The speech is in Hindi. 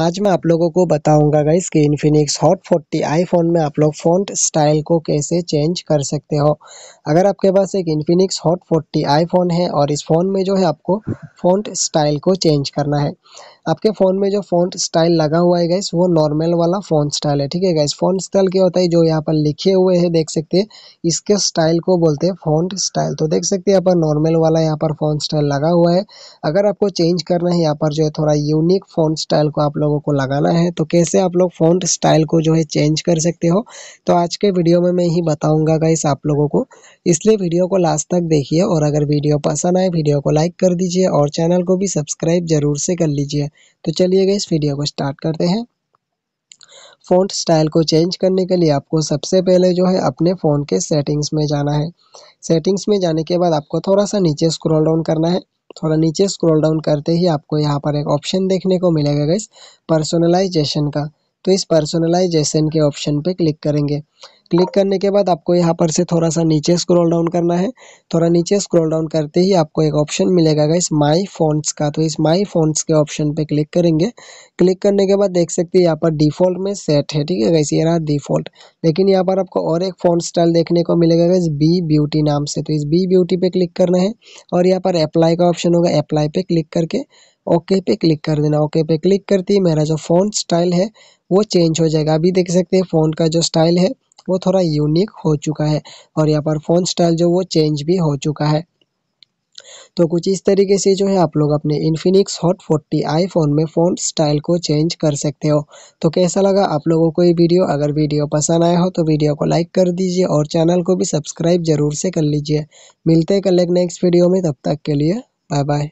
आज मैं आप लोगों को बताऊंगा गाइस कि इन्फिनिक्स हॉट 40 आईफोन में आप लोग फ़ॉन्ट स्टाइल को कैसे चेंज कर सकते हो अगर आपके पास एक इन्फिनिक्स हॉट 40 आईफोन है और इस फ़ोन में जो है आपको फ़ॉन्ट स्टाइल को चेंज करना है आपके फ़ोन में जो फ़ॉन्ट स्टाइल लगा हुआ है गाइस वो नॉर्मल वाला फोन स्टाइल है ठीक है गाइस फोन स्टाइल क्या होता है जो यहाँ पर लिखे हुए है देख सकते हैं इसके स्टाइल को बोलते हैं फ़ॉन्ट स्टाइल तो देख सकते हैं यहाँ पर नॉर्मल वाला यहाँ पर फोन स्टाइल लगा हुआ है अगर आपको चेंज करना है यहाँ पर जो है थोड़ा यूनिक फोन स्टाइल को आप लोगों को लगाना है तो कैसे आप लोग फ़ॉन्ट स्टाइल को जो है चेंज कर सकते हो तो आज के वीडियो में मैं ही बताऊंगा गाइस आप लोगों को इसलिए वीडियो को लास्ट तक देखिए और अगर वीडियो पसंद आए वीडियो को लाइक कर दीजिए और चैनल को भी सब्सक्राइब ज़रूर से कर लीजिए तो चलिए गाइस वीडियो को स्टार्ट करते हैं फ़ॉन्ट स्टाइल को चेंज करने के लिए आपको सबसे पहले जो है अपने फ़ोन के सेटिंग्स में जाना है सेटिंग्स में जाने के बाद आपको थोड़ा सा नीचे स्क्रॉल डाउन करना है थोड़ा नीचे स्क्रॉल डाउन करते ही आपको यहाँ पर एक ऑप्शन देखने को मिलेगा गैस पर्सनलाइजेशन का। तो इस पर्सनलाइजेशन के ऑप्शन पे क्लिक करेंगे क्लिक करने के बाद आपको यहाँ पर से थोड़ा सा नीचे स्क्रॉल डाउन करना है थोड़ा नीचे स्क्रॉल डाउन करते ही आपको एक ऑप्शन मिलेगा इस माई फोन्स का तो इस माई फोन्स के ऑप्शन पे क्लिक करेंगे क्लिक करने के बाद देख सकते हैं यहाँ पर डिफॉल्ट में सेट है ठीक है गैस ये रहा डिफॉल्ट लेकिन यहाँ पर आपको और एक फोन स्टाइल देखने को मिलेगा गैस बी ब्यूटी नाम से तो इस बी ब्यूटी पे क्लिक करना है और यहाँ पर अप्लाई का ऑप्शन होगा अप्लाई पे क्लिक करके ओके पे क्लिक कर देना ओके पे क्लिक करती है मेरा जो फ़ोन स्टाइल है वो चेंज हो जाएगा अभी देख सकते हैं फ़ोन का जो स्टाइल है वो थोड़ा यूनिक हो चुका है और यहाँ पर फ़ोन स्टाइल जो वो चेंज भी हो चुका है तो कुछ इस तरीके से जो है आप लोग अपने इन्फिनिक्स हॉट आई आईफोन में फ़ोन स्टाइल को चेंज कर सकते हो तो कैसा लगा आप लोगों को ये वीडियो अगर वीडियो पसंद आया हो तो वीडियो को लाइक कर दीजिए और चैनल को भी सब्सक्राइब जरूर से कर लीजिए मिलते हैं कल एक नेक्स्ट वीडियो में तब तक के लिए बाय बाय